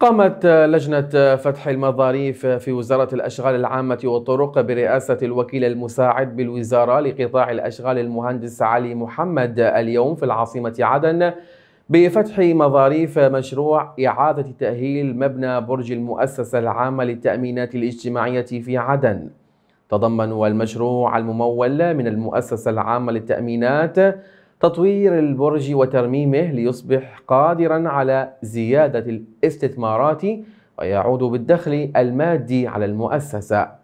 قامت لجنة فتح المظاريف في وزارة الأشغال العامة والطرق برئاسة الوكيل المساعد بالوزارة لقطاع الأشغال المهندس علي محمد اليوم في العاصمة عدن بفتح مظاريف مشروع إعادة تأهيل مبنى برج المؤسسة العامة للتأمينات الاجتماعية في عدن تضمن المشروع الممول من المؤسسة العامة للتأمينات تطوير البرج وترميمه ليصبح قادرا على زيادة الاستثمارات ويعود بالدخل المادي على المؤسسة